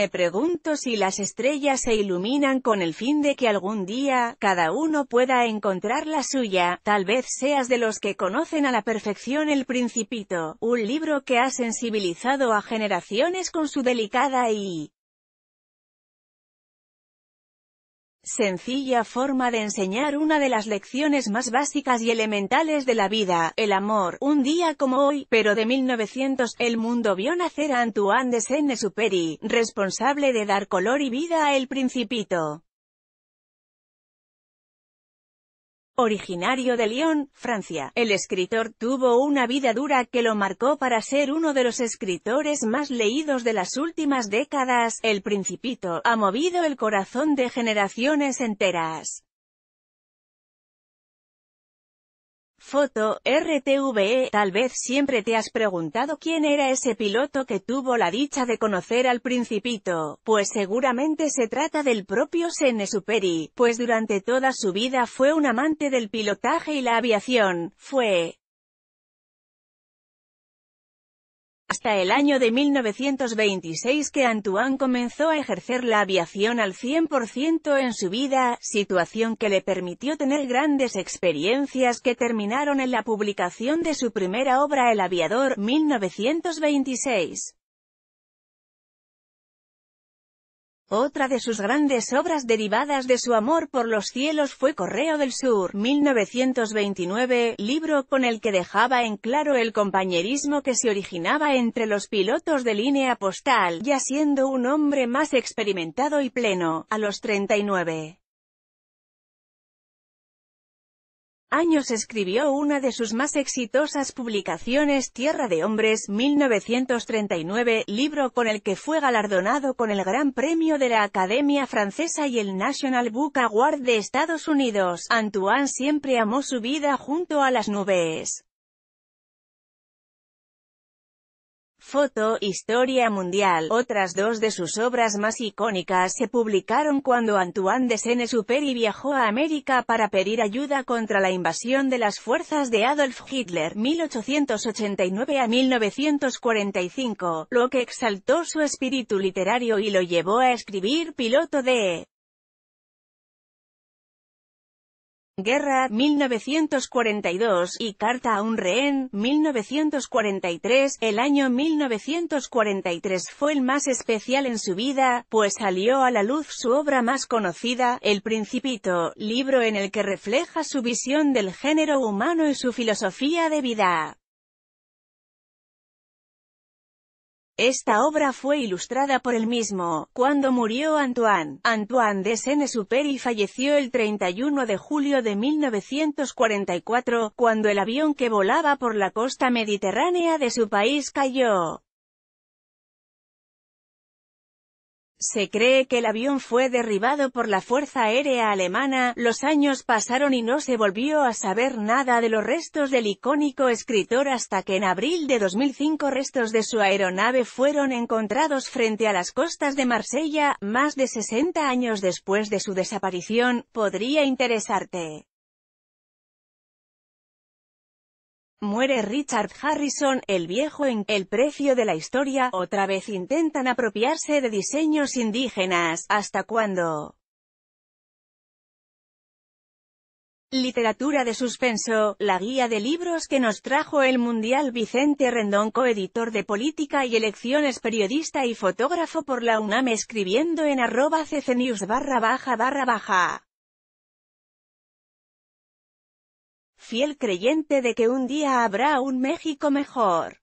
Me pregunto si las estrellas se iluminan con el fin de que algún día, cada uno pueda encontrar la suya, tal vez seas de los que conocen a la perfección El Principito, un libro que ha sensibilizado a generaciones con su delicada y Sencilla forma de enseñar una de las lecciones más básicas y elementales de la vida, el amor. Un día como hoy, pero de 1900, el mundo vio nacer a Antoine de Saint-Exupéry, responsable de dar color y vida a El Principito. Originario de Lyon, Francia, el escritor tuvo una vida dura que lo marcó para ser uno de los escritores más leídos de las últimas décadas. El Principito ha movido el corazón de generaciones enteras. Foto, RTVE, tal vez siempre te has preguntado quién era ese piloto que tuvo la dicha de conocer al principito, pues seguramente se trata del propio Sene Superi, pues durante toda su vida fue un amante del pilotaje y la aviación, fue hasta el año de 1926 que Antoine comenzó a ejercer la aviación al 100% en su vida, situación que le permitió tener grandes experiencias que terminaron en la publicación de su primera obra El aviador, 1926. Otra de sus grandes obras derivadas de su amor por los cielos fue Correo del Sur, 1929, libro con el que dejaba en claro el compañerismo que se originaba entre los pilotos de línea postal, ya siendo un hombre más experimentado y pleno, a los 39. años escribió una de sus más exitosas publicaciones Tierra de Hombres, 1939, libro con el que fue galardonado con el Gran Premio de la Academia Francesa y el National Book Award de Estados Unidos. Antoine siempre amó su vida junto a las nubes. Foto Historia Mundial. Otras dos de sus obras más icónicas se publicaron cuando Antoine de Saint-Exupéry viajó a América para pedir ayuda contra la invasión de las fuerzas de Adolf Hitler 1889 a 1945, lo que exaltó su espíritu literario y lo llevó a escribir Piloto de Guerra, 1942, y Carta a un rehén, 1943. El año 1943 fue el más especial en su vida, pues salió a la luz su obra más conocida, El Principito, libro en el que refleja su visión del género humano y su filosofía de vida. Esta obra fue ilustrada por el mismo. Cuando murió Antoine, Antoine de Saint-Exupéry falleció el 31 de julio de 1944, cuando el avión que volaba por la costa mediterránea de su país cayó. Se cree que el avión fue derribado por la Fuerza Aérea Alemana, los años pasaron y no se volvió a saber nada de los restos del icónico escritor hasta que en abril de 2005 restos de su aeronave fueron encontrados frente a las costas de Marsella, más de 60 años después de su desaparición, podría interesarte. Muere Richard Harrison, el viejo en El precio de la historia, otra vez intentan apropiarse de diseños indígenas, ¿hasta cuándo? Literatura de suspenso, la guía de libros que nos trajo el Mundial Vicente Rendón coeditor de Política y Elecciones periodista y fotógrafo por la UNAM escribiendo en arroba ccnews barra baja barra baja. fiel creyente de que un día habrá un México mejor.